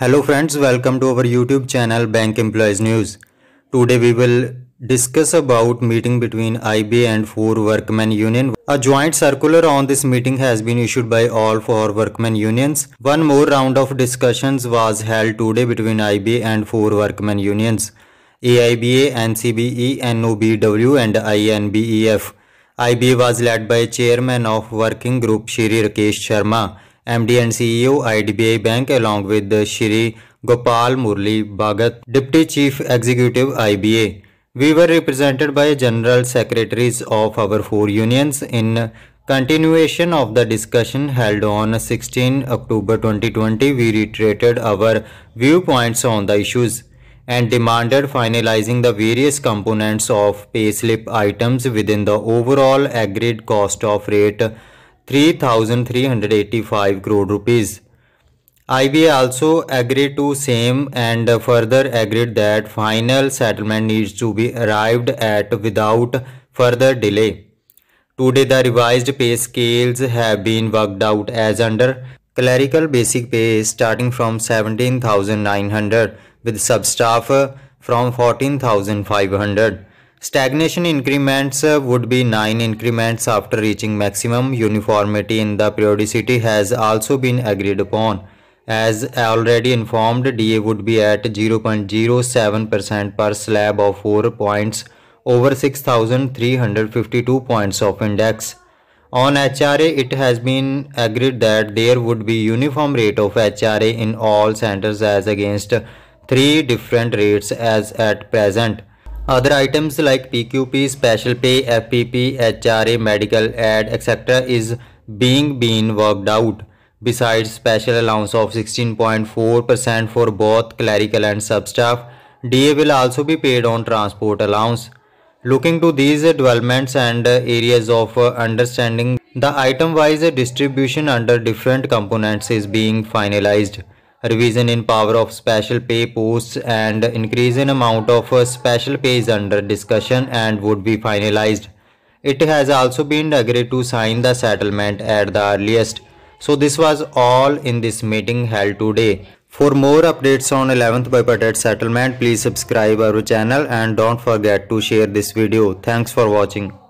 Hello friends, welcome to our YouTube channel Bank Employees News. Today we will discuss about meeting between IB and four workmen union. A joint circular on this meeting has been issued by all four workmen unions. One more round of discussions was held today between IB and four workmen unions. AIBA, NCBE, NOBW and INBEF. IB was led by chairman of working group Shri Rakesh Sharma. MD and CEO IDBA Bank along with Shri Gopal Murli Bhagat, Deputy Chief Executive IBA. We were represented by General Secretaries of our four unions in continuation of the discussion held on 16 October 2020. We reiterated our viewpoints on the issues and demanded finalizing the various components of payslip items within the overall agreed cost of rate 3385 crore rupees. IBA also agreed to same and further agreed that final settlement needs to be arrived at without further delay. Today the revised pay scales have been worked out as under clerical basic pay is starting from 17,900 with substaff from 14,500 Stagnation increments uh, would be 9 increments after reaching maximum uniformity in the periodicity has also been agreed upon. As already informed, DA would be at 0.07% per slab of 4 points over 6352 points of index. On HRA, it has been agreed that there would be uniform rate of HRA in all centers as against three different rates as at present. Other items like PQP, special pay, FPP, HRA, medical ad, etc. is being being worked out. Besides special allowance of 16.4% for both clerical and sub-staff, DA will also be paid on transport allowance. Looking to these developments and areas of understanding, the item-wise distribution under different components is being finalized revision in power of special pay posts and increase in amount of uh, special pay is under discussion and would be finalized. It has also been agreed to sign the settlement at the earliest. So this was all in this meeting held today. For more updates on 11th bipartite settlement, please subscribe our channel and don't forget to share this video. Thanks for watching.